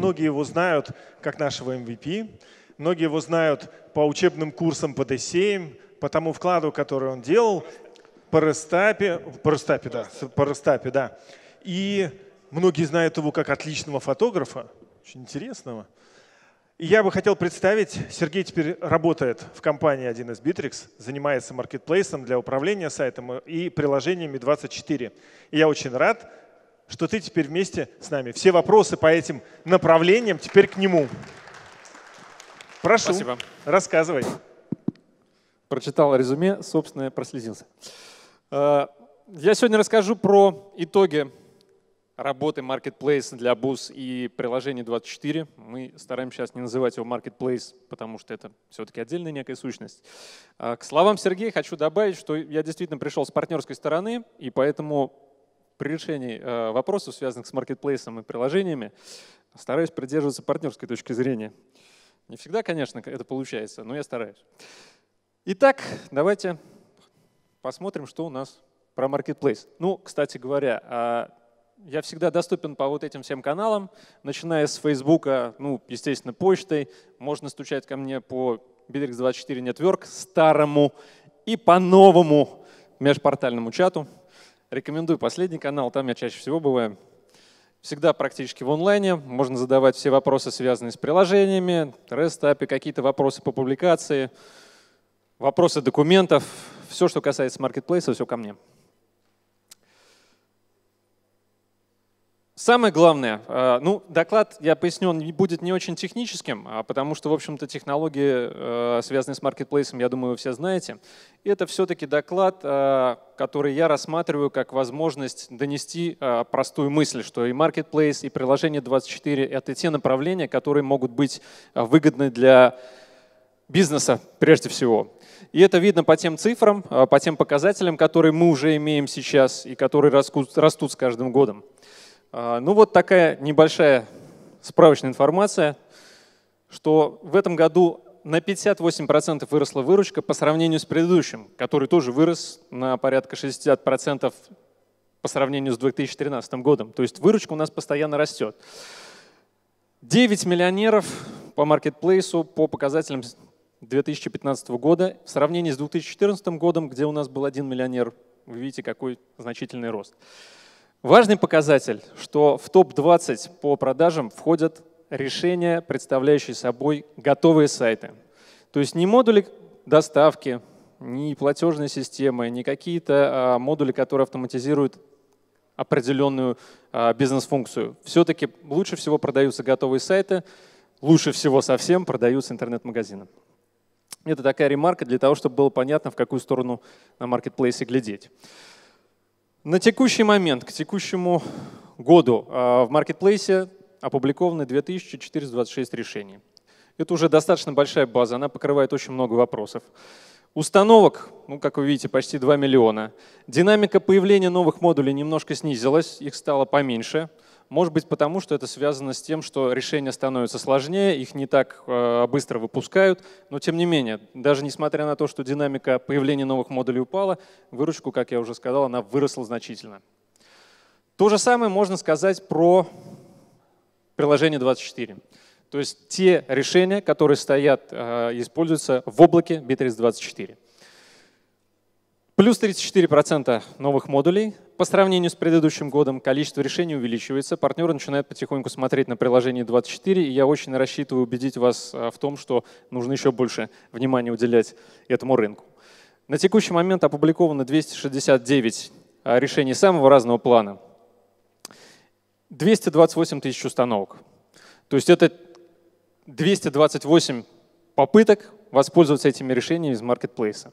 Многие его знают как нашего MVP, многие его знают по учебным курсам по DS7, по тому вкладу, который он делал, по Рестапе, по Рестапе, да, по Рестапе, да. И многие знают его как отличного фотографа, очень интересного. И я бы хотел представить, Сергей теперь работает в компании 1С Bittrex, занимается маркетплейсом для управления сайтом и приложениями 24. И я очень рад, что ты теперь вместе с нами. Все вопросы по этим направлениям теперь к нему. Прошу, Спасибо. рассказывай. Прочитал резюме, собственно, прослезился. Э, я сегодня расскажу про итоги работы Marketplace для БУС и приложения 24. Мы стараемся сейчас не называть его Marketplace, потому что это все-таки отдельная некая сущность. Э, к словам Сергея хочу добавить, что я действительно пришел с партнерской стороны, и поэтому при решении э, вопросов, связанных с маркетплейсом и приложениями, стараюсь придерживаться партнерской точки зрения. Не всегда, конечно, это получается, но я стараюсь. Итак, давайте посмотрим, что у нас про маркетплейс. Ну, кстати говоря, а, я всегда доступен по вот этим всем каналам, начиная с Фейсбука, ну, естественно, почтой. Можно стучать ко мне по Bitrix24 Network старому и по новому межпортальному чату. Рекомендую последний канал, там я чаще всего бываю. Всегда практически в онлайне, можно задавать все вопросы, связанные с приложениями, REST API, какие-то вопросы по публикации, вопросы документов, все, что касается маркетплейса, все ко мне. Самое главное, э, ну, доклад, я поясню, он будет не очень техническим, а потому что, в общем-то, технологии, э, связанные с маркетплейсом, я думаю, вы все знаете. Это все-таки доклад, э, который я рассматриваю как возможность донести простую мысль, что и маркетплейс, и приложение 24 — это те направления, которые могут быть выгодны для бизнеса прежде всего. И это видно по тем цифрам, по тем показателям, которые мы уже имеем сейчас и которые растут с каждым годом. А, ну вот такая небольшая справочная информация, что в этом году на 58% выросла выручка по сравнению с предыдущим, который тоже вырос на порядка 60% по сравнению с 2013 годом. То есть выручка у нас постоянно растет. 9 миллионеров по маркетплейсу по показателям 2015 года в сравнении с 2014 годом, где у нас был один миллионер. Вы видите, какой значительный рост. Важный показатель, что в топ-20 по продажам входят решения, представляющие собой готовые сайты. То есть не модули доставки, не платежные системы, не какие-то а, модули, которые автоматизируют определенную а, бизнес-функцию. Все-таки лучше всего продаются готовые сайты, лучше всего совсем продаются интернет-магазины. Это такая ремарка для того, чтобы было понятно, в какую сторону на маркетплейсе глядеть. На текущий момент, к текущему году а, в маркетплейсе опубликованы 2426 решений. Это уже достаточно большая база, она покрывает очень много вопросов. Установок, ну, как вы видите, почти 2 миллиона. Динамика появления новых модулей немножко снизилась, их стало поменьше. Может быть, потому что это связано с тем, что решения становятся сложнее, их не так э, быстро выпускают, но тем не менее, даже несмотря на то, что динамика появления новых модулей упала, выручку, как я уже сказал, она выросла значительно. То же самое можно сказать про приложение 24. То есть те решения, которые стоят, э, используются в облаке Bittrex 24. Плюс 34% новых модулей, по сравнению с предыдущим годом количество решений увеличивается, партнеры начинают потихоньку смотреть на приложение 24, и я очень рассчитываю убедить вас э, в том, что нужно еще больше внимания уделять этому рынку. На текущий момент опубликовано 269 э, решений самого разного плана. 228 тысяч установок. То есть это 228 попыток воспользоваться этими решениями из маркетплейса.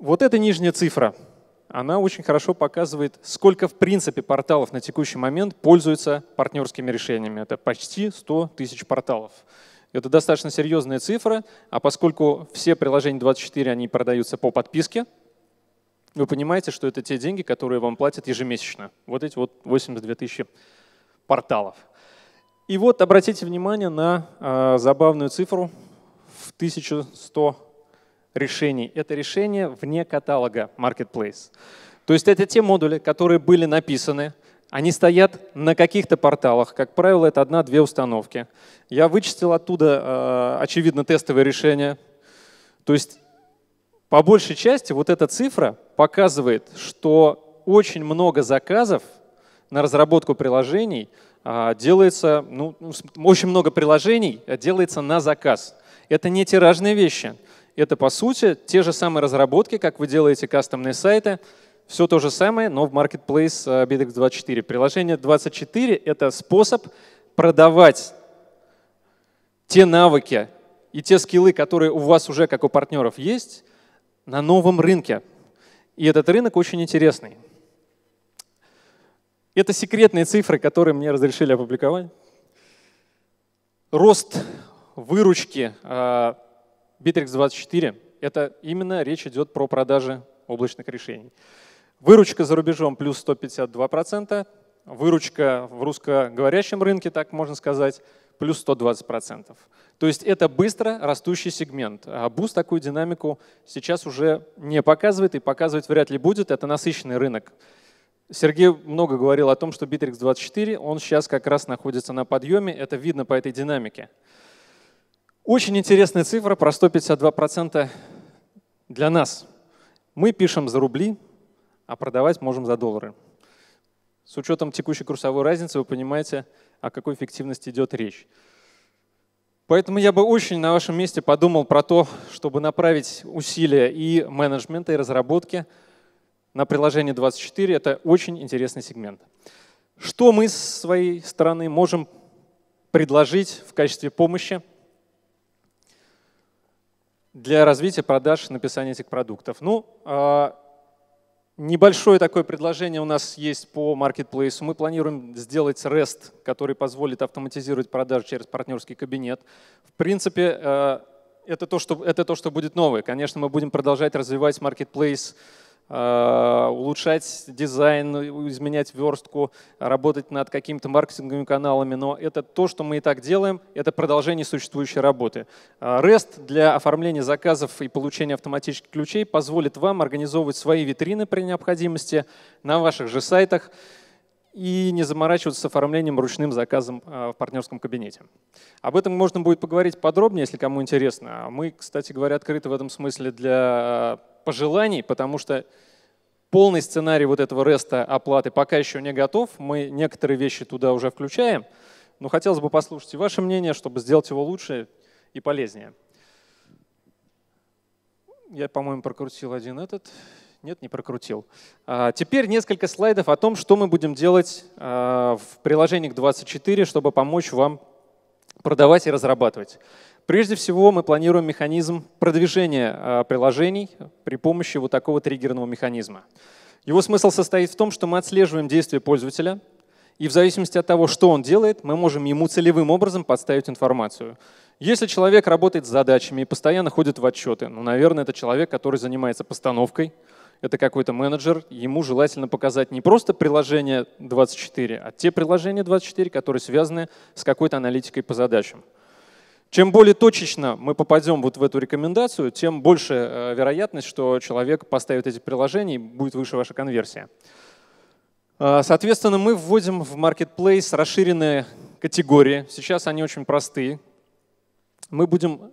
Вот это нижняя цифра – она очень хорошо показывает, сколько в принципе порталов на текущий момент пользуются партнерскими решениями. Это почти 100 тысяч порталов. Это достаточно серьезная цифра, а поскольку все приложения 24, они продаются по подписке, вы понимаете, что это те деньги, которые вам платят ежемесячно. Вот эти вот 82 тысячи порталов. И вот обратите внимание на э, забавную цифру в 1100 решений. Это решение вне каталога Marketplace. То есть это те модули, которые были написаны, они стоят на каких-то порталах. Как правило, это одна-две установки. Я вычистил оттуда, э, очевидно, тестовые решения. То есть по большей части вот эта цифра показывает, что очень много заказов на разработку приложений а, делается, ну, ну очень много приложений а, делается на заказ. Это не тиражные вещи это по сути те же самые разработки, как вы делаете кастомные сайты, все то же самое, но в Marketplace э, BDX24. Приложение 24 — это способ продавать те навыки и те скиллы, которые у вас уже, как у партнеров, есть, на новом рынке. И этот рынок очень интересный. Это секретные цифры, которые мне разрешили опубликовать. Рост выручки э, Bittrex 24 — это именно речь идет про продажи облачных решений. Выручка за рубежом плюс 152%, выручка в русскоговорящем рынке, так можно сказать, плюс 120%. То есть это быстро растущий сегмент. А Boost такую динамику сейчас уже не показывает и показывать вряд ли будет. Это насыщенный рынок. Сергей много говорил о том, что Bittrex 24, он сейчас как раз находится на подъеме. Это видно по этой динамике. Очень интересная цифра про 152% для нас. Мы пишем за рубли, а продавать можем за доллары. С учетом текущей курсовой разницы вы понимаете, о какой эффективности идет речь. Поэтому я бы очень на вашем месте подумал про то, чтобы направить усилия и менеджмента, и разработки на приложение 24. Это очень интересный сегмент. Что мы с своей стороны можем предложить в качестве помощи – для развития продаж написания этих продуктов. Ну, а, Небольшое такое предложение у нас есть по маркетплейсу. Мы планируем сделать REST, который позволит автоматизировать продажи через партнерский кабинет. В принципе, э, это то, что, это то, что будет новое. Конечно, мы будем продолжать развивать маркетплейс marketplace Э, улучшать дизайн, изменять верстку, работать над какими-то маркетинговыми каналами, но это то, что мы и так делаем, это продолжение существующей работы. Э, REST для оформления заказов и получения автоматических ключей позволит вам организовывать свои витрины при необходимости на ваших же сайтах и не заморачиваться с оформлением ручным заказом э, в партнерском кабинете. Об этом можно будет поговорить подробнее, если кому интересно. А мы, кстати говоря, открыты в этом смысле для пожеланий, потому что полный сценарий вот этого реста оплаты пока еще не готов. Мы некоторые вещи туда уже включаем, но хотелось бы послушать и ваше мнение, чтобы сделать его лучше и полезнее. Я, по-моему, прокрутил один этот. Нет, не прокрутил. А, теперь несколько слайдов о том, что мы будем делать а, в приложении к 24, чтобы помочь вам продавать и разрабатывать. Прежде всего мы планируем механизм продвижения э, приложений при помощи вот такого триггерного механизма. Его смысл состоит в том, что мы отслеживаем действия пользователя, и в зависимости от того, что он делает, мы можем ему целевым образом подставить информацию. Если человек работает с задачами и постоянно ходит в отчеты, ну, наверное, это человек, который занимается постановкой, это какой-то менеджер, ему желательно показать не просто приложение 24, а те приложения 24, которые связаны с какой-то аналитикой по задачам. Чем более точечно мы попадем вот в эту рекомендацию, тем больше э, вероятность, что человек поставит эти приложения и будет выше ваша конверсия. А, соответственно, мы вводим в Marketplace расширенные категории. Сейчас они очень простые. Мы будем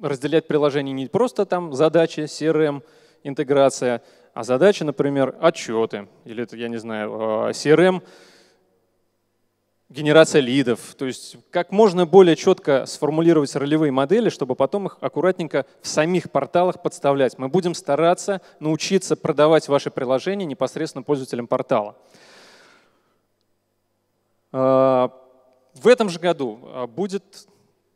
разделять приложения не просто там задачи, CRM, интеграция, а задачи, например, отчеты или, я не знаю, э, CRM, генерация лидов. То есть как можно более четко сформулировать ролевые модели, чтобы потом их аккуратненько в самих порталах подставлять. Мы будем стараться научиться продавать ваши приложения непосредственно пользователям портала. А, в этом же году а, будет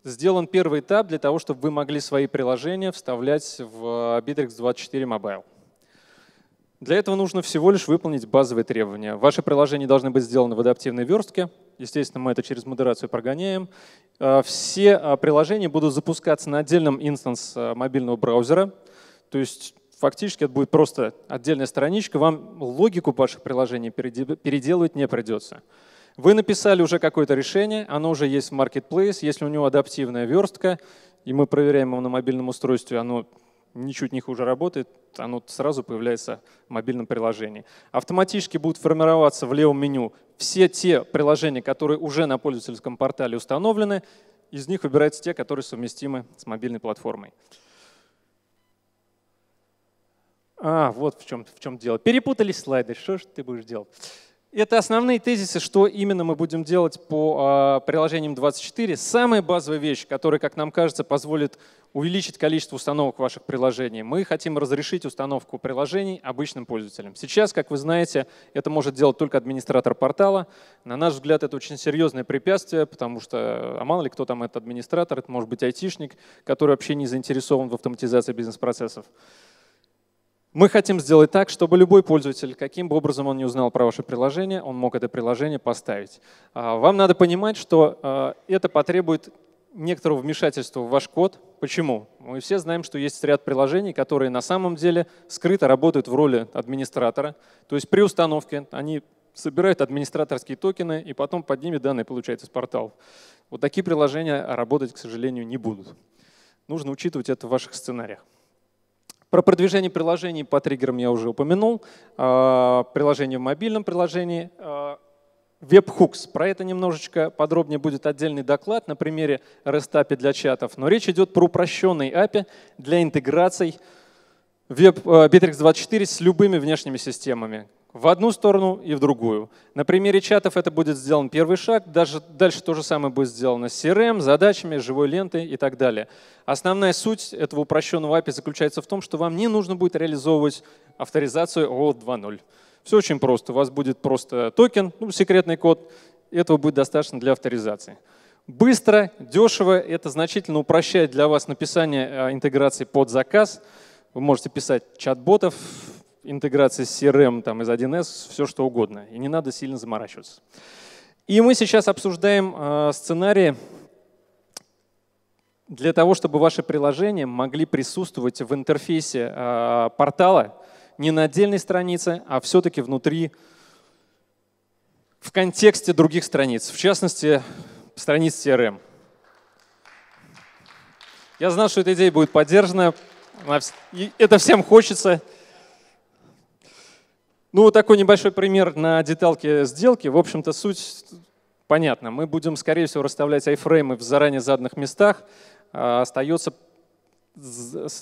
сделан первый этап для того, чтобы вы могли свои приложения вставлять в а, Bittrex 24 Mobile. Для этого нужно всего лишь выполнить базовые требования. Ваши приложения должны быть сделаны в адаптивной верстке, Естественно, мы это через модерацию прогоняем. А, все а, приложения будут запускаться на отдельном инстанс а, мобильного браузера. То есть фактически это будет просто отдельная страничка. Вам логику ваших приложений переделывать не придется. Вы написали уже какое-то решение, оно уже есть в Marketplace. Если у него адаптивная верстка, и мы проверяем его на мобильном устройстве, оно ничуть не хуже работает, оно сразу появляется в мобильном приложении. Автоматически будут формироваться в левом меню все те приложения, которые уже на пользовательском портале установлены, из них выбираются те, которые совместимы с мобильной платформой. А, вот в чем, в чем дело. Перепутались слайды, что же ты будешь делать? Это основные тезисы, что именно мы будем делать по э, приложениям 24. Самая базовая вещь, которая, как нам кажется, позволит увеличить количество установок ваших приложений. Мы хотим разрешить установку приложений обычным пользователям. Сейчас, как вы знаете, это может делать только администратор портала. На наш взгляд, это очень серьезное препятствие, потому что, а мало ли кто там этот администратор, это может быть айтишник, который вообще не заинтересован в автоматизации бизнес-процессов. Мы хотим сделать так, чтобы любой пользователь, каким бы образом он не узнал про ваше приложение, он мог это приложение поставить. А, вам надо понимать, что а, это потребует некоторого вмешательства в ваш код. Почему? Мы все знаем, что есть ряд приложений, которые на самом деле скрыто работают в роли администратора. То есть при установке они собирают администраторские токены и потом под ними данные получают из порталов. Вот такие приложения работать, к сожалению, не будут. Нужно учитывать это в ваших сценариях. Про продвижение приложений по триггерам я уже упомянул. А, приложение в мобильном приложении. Webhooks. А, про это немножечко подробнее будет отдельный доклад на примере REST API для чатов. Но речь идет про упрощенный API для интеграций э, Bittrex24 с любыми внешними системами в одну сторону и в другую. На примере чатов это будет сделан первый шаг, даже дальше то же самое будет сделано с CRM, задачами, живой лентой и так далее. Основная суть этого упрощенного API заключается в том, что вам не нужно будет реализовывать авторизацию OAuth 2.0. Все очень просто. У вас будет просто токен, ну, секретный код. Этого будет достаточно для авторизации. Быстро, дешево. Это значительно упрощает для вас написание а, интеграции под заказ. Вы можете писать чат-ботов, интеграции с CRM там, из 1С, все что угодно. И не надо сильно заморачиваться. И мы сейчас обсуждаем э, сценарии для того, чтобы ваши приложения могли присутствовать в интерфейсе э, портала не на отдельной странице, а все-таки внутри, в контексте других страниц, в частности, страниц CRM. Я знал, что эта идея будет поддержана. Это всем хочется. Ну, вот такой небольшой пример на деталке сделки. В общем-то, суть понятна. Мы будем, скорее всего, расставлять айфреймы в заранее заданных местах. А, остается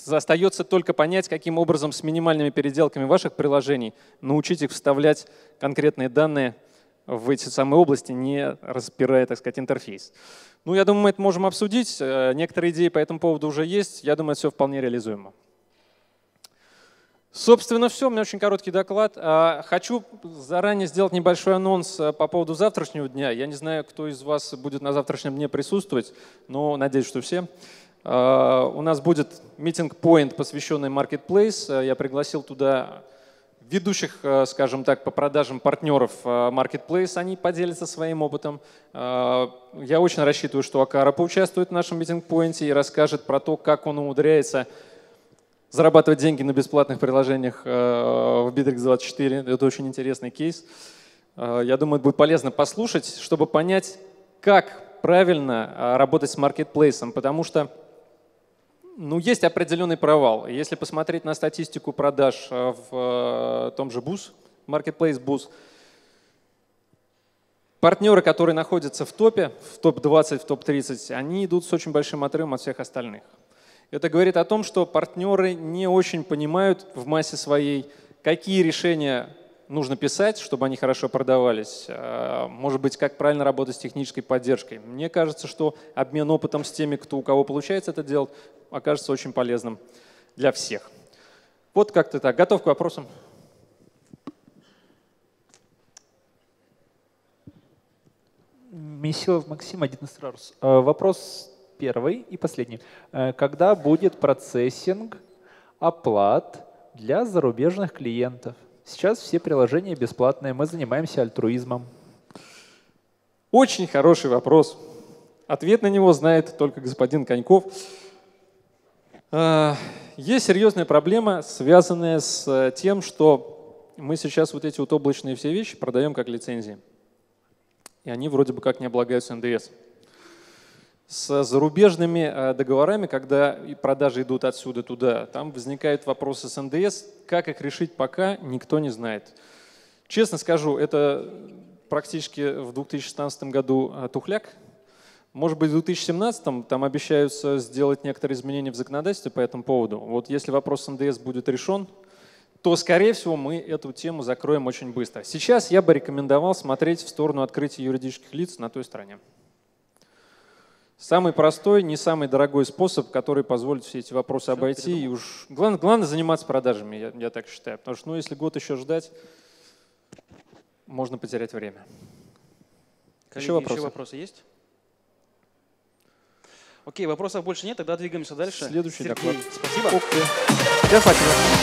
остается только понять, каким образом с минимальными переделками ваших приложений научить их вставлять конкретные данные в эти самые области, не разбирая, так сказать, интерфейс. Ну, я думаю, мы это можем обсудить. Э, некоторые идеи по этому поводу уже есть. Я думаю, это все вполне реализуемо. Собственно, все. У меня очень короткий доклад. А, хочу заранее сделать небольшой анонс э, по поводу завтрашнего дня. Я не знаю, кто из вас будет на завтрашнем дне присутствовать, но надеюсь, что все. А, у нас будет митинг Point, посвященный Marketplace. Э, я пригласил туда ведущих, э, скажем так, по продажам партнеров Marketplace. Они поделятся своим опытом. А, я очень рассчитываю, что Акара поучаствует в нашем митинг-поинте и расскажет про то, как он умудряется зарабатывать деньги на бесплатных приложениях э, в Bittrex 24. Это очень интересный кейс. Э, я думаю, это будет полезно послушать, чтобы понять, как правильно э, работать с маркетплейсом, потому что ну, есть определенный провал. Если посмотреть на статистику продаж в том же BUS, Marketplace BUS, партнеры, которые находятся в топе, в топ-20, в топ-30, они идут с очень большим отрывом от всех остальных. Это говорит о том, что партнеры не очень понимают в массе своей, какие решения нужно писать, чтобы они хорошо продавались? А, может быть, как правильно работать с технической поддержкой? Мне кажется, что обмен опытом с теми, кто у кого получается это делать, окажется очень полезным для всех. Вот как-то так. Готов к вопросам? Месилов Максим, один из а, Вопрос первый и последний. Э, когда будет процессинг оплат для зарубежных клиентов? Сейчас все приложения бесплатные, мы занимаемся альтруизмом. Очень хороший вопрос. Ответ на него знает только господин Коньков. Э, есть серьезная проблема, связанная с э, тем, что мы сейчас вот эти вот облачные все вещи продаем как лицензии. И они вроде бы как не облагаются НДС с зарубежными э, договорами, когда продажи идут отсюда туда, там возникают вопросы с НДС, как их решить пока никто не знает. Честно скажу, это практически в 2016 году э, тухляк. Может быть, в 2017 там обещаются сделать некоторые изменения в законодательстве по этому поводу. Вот если вопрос НДС будет решен, то, скорее всего, мы эту тему закроем очень быстро. Сейчас я бы рекомендовал смотреть в сторону открытия юридических лиц на той стороне. Самый простой, не самый дорогой способ, который позволит все эти вопросы Что обойти. И уж главное, главное заниматься продажами, я, я так считаю. Потому что ну, если год еще ждать, можно потерять время. Коллеги, еще вопросы? Еще вопросы есть? Окей, вопросов больше нет, тогда двигаемся дальше. Следующий Сергей, доклад. Спасибо. Окей.